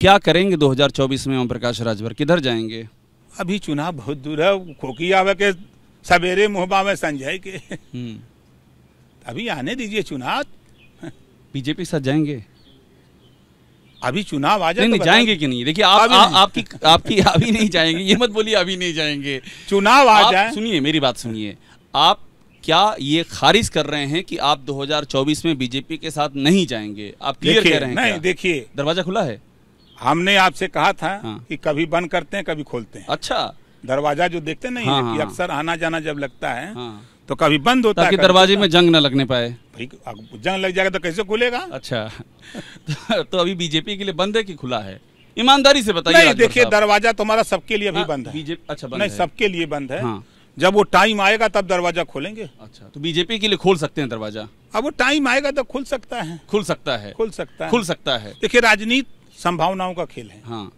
क्या करेंगे 2024 में ओम प्रकाश राजभर किधर जाएंगे अभी चुनाव बहुत दूर है खोखी आवे के सवेरे मुहबा में संजय के हम्म। अभी आने दीजिए चुनाव बीजेपी के साथ जाएंगे अभी चुनाव आ तो जाएंगे तो जाएंगे कि नहीं देखिए आप, आप आपकी आपकी अभी नहीं जाएंगे ये मत बोलिए अभी नहीं जाएंगे चुनाव आ जाए सुनिए मेरी बात सुनिए आप क्या ये खारिज कर रहे हैं कि आप 2024 में बीजेपी के साथ नहीं जाएंगे आप क्लियर कह रहे हैं नहीं देखिए दरवाजा खुला है हमने आपसे कहा था हाँ। कि कभी बंद करते हैं कभी खोलते हैं अच्छा दरवाजा जो देखते नहीं हाँ, है हाँ। अक्सर आना जाना जब लगता है हाँ। तो कभी बंद होता है दरवाजे में जंग न लगने पाए भाई जंग लग जाएगा तो कैसे खुलेगा अच्छा तो अभी बीजेपी के लिए बंद है कि खुला है ईमानदारी से बताइए नहीं देखिए दरवाजा तो हमारा सबके लिए अभी हाँ, बंद है अच्छा बंद नहीं सबके लिए बंद है हाँ। जब वो टाइम आएगा तब दरवाजा खोलेंगे अच्छा तो बीजेपी के लिए खोल सकते हैं दरवाजा अब वो टाइम आएगा तो खुल सकता है खुल सकता है खुल सकता है खुल सकता है देखिए राजनीति संभावनाओं का खेल है हाँ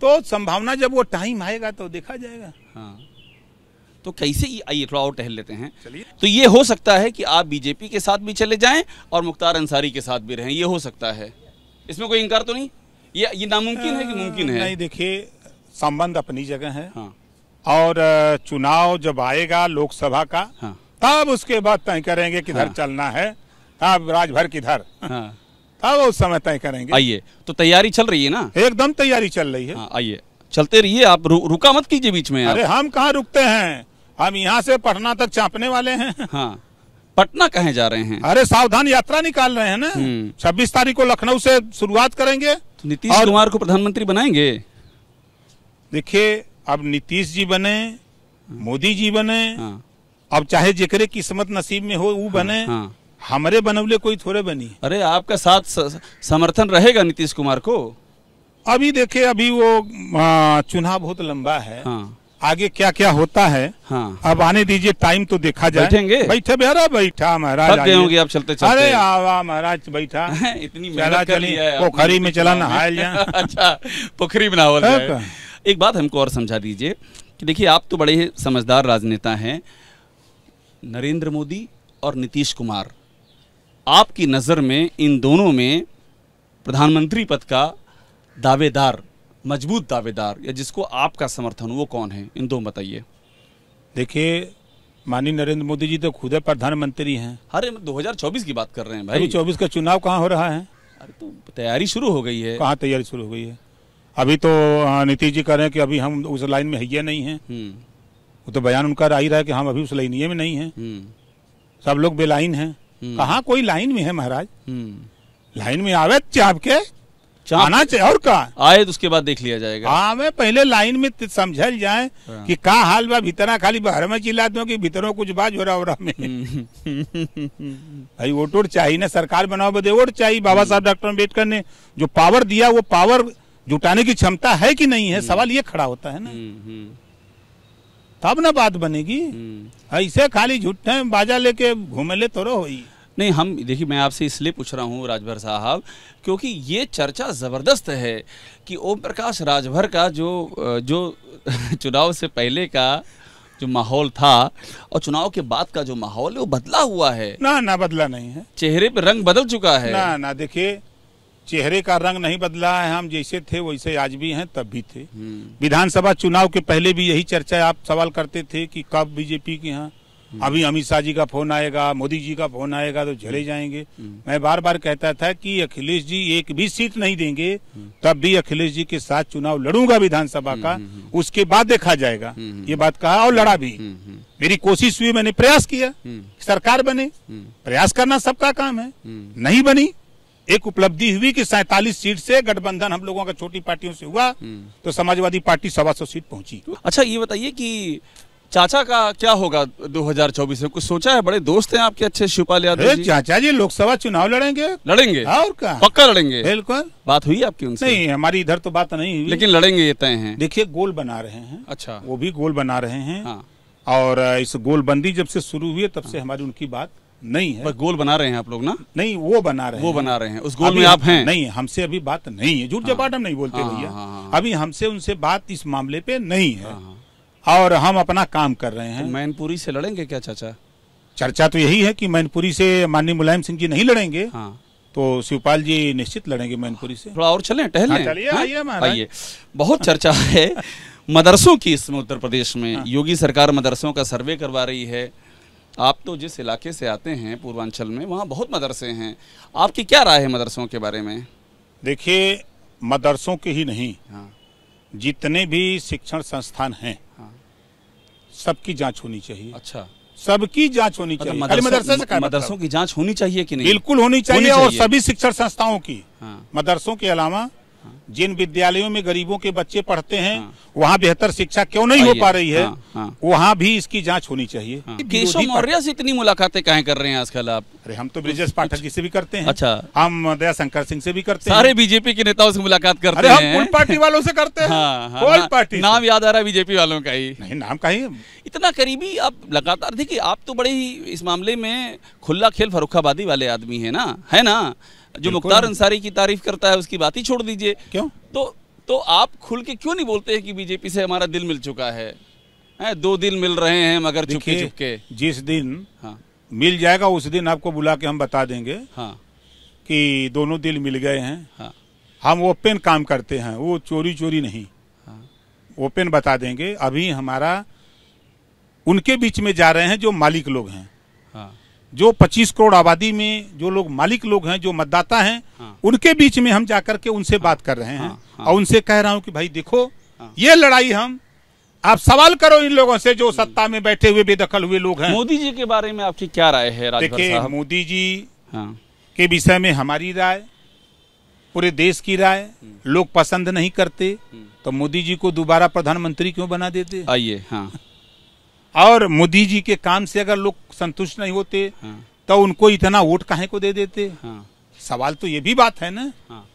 तो संभावना जब वो टाइम आएगा तो देखा जाएगा हाँ तो कैसे आइए थोड़ा और टहल लेते हैं तो ये हो सकता है कि आप बीजेपी के साथ भी चले जाएं और मुख्तार अंसारी के साथ भी रहें ये हो सकता है इसमें कोई इनकार तो नहीं ये ये नामुमकिन है कि मुमकिन है नहीं देखिए संबंध अपनी जगह है हाँ। और चुनाव जब आएगा लोकसभा का हाँ। तब उसके बाद तय करेंगे किधर हाँ। चलना है तब राजभर किधर हाँ। अब उस समय तय करेंगे आइए तो तैयारी चल रही है ना एकदम तैयारी चल रही है हाँ, आइए चलते रहिए आप रु, रुका मत कीजिए बीच में अरे हम कहाँ रुकते हैं हम यहाँ से पटना तक चापने वाले हैं हाँ पटना कहे जा रहे हैं अरे सावधान यात्रा निकाल रहे हैं ना हम्म। छब्बीस तारीख को लखनऊ से शुरुआत करेंगे तो नीतीश और... कुमार को प्रधानमंत्री बनाएंगे देखिए अब नीतीश जी बने हाँ। मोदी जी बने हाँ। अब चाहे जिक्र किस्मत नसीब में हो वो हाँ, बने हाँ। हमारे बनवले कोई थोड़े बनी अरे आपका साथ समर्थन रहेगा नीतीश कुमार को अभी देखे अभी वो चुनाव बहुत लंबा है हाँ। आगे क्या क्या होता है हाँ। अब आने दीजिए टाइम तो देखा जाए बैठेंगे बैठे बेहरा बैठा महाराज होंगे आप चलते चलते अरे आवा महाराज बैठा इतनी चला चली पोखरी में चला नहा जाए अच्छा पोखरी बनावल हाँ। एक बात हमको और समझा दीजिए कि देखिए आप तो बड़े समझदार राजनेता हैं नरेंद्र मोदी और नीतीश कुमार आपकी नज़र में इन दोनों में प्रधानमंत्री पद का दावेदार मजबूत दावेदार या जिसको आपका समर्थन वो कौन है इन दो बताइए देखिए माननीय नरेंद्र मोदी जी तो खुद प्रधानमंत्री हैं अरे 2024 की बात कर रहे हैं भाई चौबीस का चुनाव कहाँ हो रहा है अरे तो तैयारी शुरू हो गई है कहाँ तैयारी शुरू हो गई है अभी तो नीतीश जी कह रहे हैं कि अभी हम उस लाइन में है नहीं है हम्म। वो तो बयान उनका आ ही रहा है कि हम अभी उस लाइन में नहीं है हम्म। सब लोग बेलाइन हैं हम्म। कहा कोई लाइन में है महाराज हम्म। लाइन में आवे आपके तो आना चाहिए और का आए तो उसके बाद देख लिया जाएगा हाँ मैं पहले लाइन में समझल जाए हाँ। कि का हाल बा भीतरा खाली बाहर में चिल्ला दो कि भीतरों कुछ बाज हो रहा हो रहा में हम्म। भाई वोट तो चाहिए ना सरकार बनाओ बदे वोट चाहिए बाबा साहब डॉक्टर अम्बेडकर ने जो पावर दिया वो पावर जुटाने की क्षमता है कि नहीं है सवाल ये खड़ा होता है ना तब ना बात बनेगी ऐसे खाली झूठे बाजा लेके घूमे ले तो हो नहीं हम देखिए मैं आपसे इसलिए पूछ रहा हूँ राजभर साहब क्योंकि ये चर्चा ज़बरदस्त है कि ओम प्रकाश राजभर का जो जो चुनाव से पहले का जो माहौल था और चुनाव के बाद का जो माहौल है वो बदला हुआ है ना ना बदला नहीं है चेहरे पर रंग बदल चुका है ना ना देखिए चेहरे का रंग नहीं बदला है हम जैसे थे वैसे आज भी हैं तब भी थे हम्म। विधानसभा चुनाव के पहले भी यही चर्चा आप सवाल करते थे कि कब बीजेपी के यहाँ हम्म। अभी अमित शाह जी का फोन आएगा मोदी जी का फोन आएगा तो चले हम्म। जाएंगे हम्म। मैं बार बार कहता था कि अखिलेश जी एक भी सीट नहीं देंगे तब भी अखिलेश जी के साथ चुनाव लड़ूंगा विधानसभा का उसके बाद देखा जाएगा ये बात कहा और लड़ा भी मेरी कोशिश हुई मैंने प्रयास किया सरकार बने प्रयास करना सबका काम है नहीं बनी एक उपलब्धि हुई कि सैतालीस सीट से गठबंधन हम लोगों का छोटी पार्टियों से हुआ तो समाजवादी पार्टी सवा सौ सीट पहुंची अच्छा ये बताइए कि चाचा का क्या होगा 2024 में कुछ सोचा है बड़े दोस्त हैं आपके अच्छे शिवपाल यादव जी चाचा जी लोकसभा चुनाव लड़ेंगे लड़ेंगे और क्या पक्का लड़ेंगे बिल्कुल बात हुई आपकी उनसे नहीं हमारी इधर तो बात नहीं हुई लेकिन लड़ेंगे ये तय है देखिए गोल बना रहे हैं अच्छा वो भी गोल बना रहे हैं हाँ। और इस गोलबंदी जब से शुरू हुई है तब से हाँ। हमारी उनकी बात नहीं है गोल बना रहे हैं आप लोग ना नहीं वो बना रहे वो हैं। बना रहे हैं उस गोल में आप हैं नहीं हमसे अभी बात नहीं है झूठ हाँ। झपाट हम नहीं बोलते भैया अभी हमसे उनसे बात इस मामले पे नहीं है और हम अपना काम कर रहे हैं तो मैनपुरी से लड़ेंगे क्या चाचा चर्चा तो यही है कि मैनपुरी से माननीय मुलायम सिंह जी नहीं लड़ेंगे हाँ तो शिवपाल जी निश्चित लड़ेंगे मैनपुरी से थोड़ा और चलें टहलें हाँ, हाँ? आइए बहुत चर्चा है मदरसों की इसमें उत्तर प्रदेश में हाँ। योगी सरकार मदरसों का सर्वे करवा रही है आप तो जिस इलाके से आते हैं पूर्वांचल में वहाँ बहुत मदरसे हैं आपकी क्या राय है मदरसों के बारे में देखिए मदरसों के ही नहीं हाँ। जितने भी शिक्षण संस्थान हैं सबकी जांच होनी चाहिए अच्छा सबकी जांच होनी मतलब चाहिए मदरसों, से मतलब? मदरसों की जांच होनी चाहिए कि नहीं बिल्कुल होनी चाहिए, होनी चाहिए और सभी शिक्षण संस्थाओं की हाँ। मदरसों के अलावा जिन विद्यालयों में गरीबों के बच्चे पढ़ते हैं हाँ। वहाँ बेहतर शिक्षा क्यों नहीं हो पा रही है हाँ, हाँ। वहाँ भी इसकी जांच होनी चाहिए हाँ। केशव मौर्य से इतनी मुलाकातें काहे कर रहे हैं आजकल आप अरे हम तो ब्रिजेश पाठक जी से भी करते हैं अच्छा हम दया शंकर सिंह से भी करते हैं सारे बीजेपी के नेताओं से मुलाकात करते हैं हम पार्टी वालों से करते हैं हाँ, हाँ, पार्टी नाम याद आ रहा है बीजेपी वालों का ही नहीं नाम का ही इतना करीबी आप लगातार देखिए आप तो बड़े ही इस मामले में खुला खेल फरुखाबादी वाले आदमी है ना है ना जो मुख्तार अंसारी की तारीफ करता है उसकी बात ही छोड़ दीजिए क्यों तो तो आप खुल के क्यों नहीं बोलते हैं कि बीजेपी से हमारा दिल मिल चुका है हैं दो दिल मिल रहे हैं मगर चुपके चुपके जिस दिन हाँ मिल जाएगा उस दिन आपको बुला के हम बता देंगे हाँ कि दोनों दिल मिल गए हैं हाँ हम ओपन काम करते हैं वो चोरी चोरी नहीं हाँ ओपन बता देंगे अभी हमारा उनके बीच में जा रहे हैं जो मालिक लोग हैं हाँ जो 25 करोड़ आबादी में जो लोग मालिक लोग हैं जो मतदाता हैं हाँ। उनके बीच में हम जाकर के उनसे हाँ। बात कर रहे हैं हाँ, हाँ। हाँ। और उनसे कह रहा हूं कि भाई देखो हाँ। ये लड़ाई हम आप सवाल करो इन लोगों से जो हम्म। सत्ता में बैठे हुए बेदखल हुए लोग हैं मोदी जी के बारे में आपकी क्या राय है देखिए मोदी जी हाँ। के विषय में हमारी राय पूरे देश की राय हम्म। लोग पसंद नहीं करते हम्म। तो मोदी जी को दोबारा प्रधानमंत्री क्यों बना देते आइए हाँ और मोदी जी के काम से अगर लोग संतुष्ट नहीं होते हाँ। तो उनको इतना वोट कहे को दे देते हाँ। सवाल तो ये भी बात है न हाँ।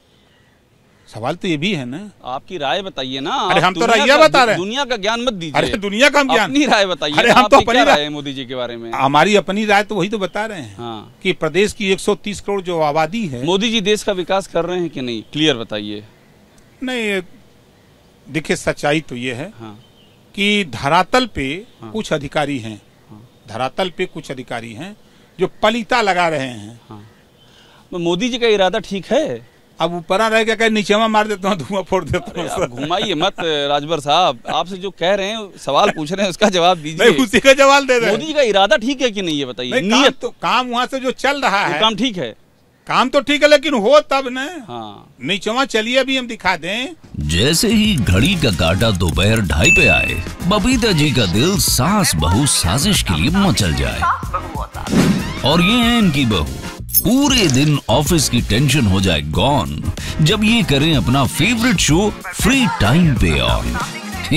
सवाल तो ये भी है ना आपकी राय बताइए ना अरे हम तो राय बता रहे हैं दुनिया का ज्ञान मत दीजिए अरे दुनिया का ज्ञान अपनी राय बताइए अरे हम तो अपनी राय मोदी जी के बारे में हमारी अपनी राय तो वही तो बता रहे हैं हाँ। कि प्रदेश की 130 करोड़ जो आबादी है मोदी जी देश का विकास कर रहे हैं कि नहीं क्लियर बताइए नहीं देखिये सच्चाई तो ये है हाँ। कि धरातल पे हाँ। कुछ अधिकारी हैं हाँ। धरातल पे कुछ अधिकारी हैं जो पलीता लगा रहे हैं हाँ। तो मोदी जी का इरादा ठीक है अब ऊपर रह गया कहीं नीचे मार देता हूँ धुआं फोड़ देता हूँ घुमाइए मत राजभर साहब आपसे जो कह रहे हैं सवाल पूछ रहे हैं उसका जवाब दीजिए उसी का जवाब दे रहे मोदी जी का इरादा ठीक है कि नहीं ये बताइए नीयत तो काम वहाँ से जो चल रहा है काम ठीक है काम तो ठीक है लेकिन हो तब न हाँ। नीचवा चलिए अभी हम दिखा दें जैसे ही घड़ी का काटा दोपहर ढाई पे आए बबीता जी का दिल सास बहु साजिश के लिए मचल जाए और ये है इनकी बहू पूरे दिन ऑफिस की टेंशन हो जाए गॉन जब ये करें अपना फेवरेट शो फ्री टाइम पे ऑन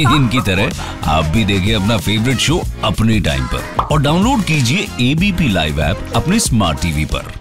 इनकी तरह आप भी देखिए अपना फेवरेट शो अपने टाइम पर और डाउनलोड कीजिए एबीपी लाइव ऐप अपने स्मार्ट टीवी पर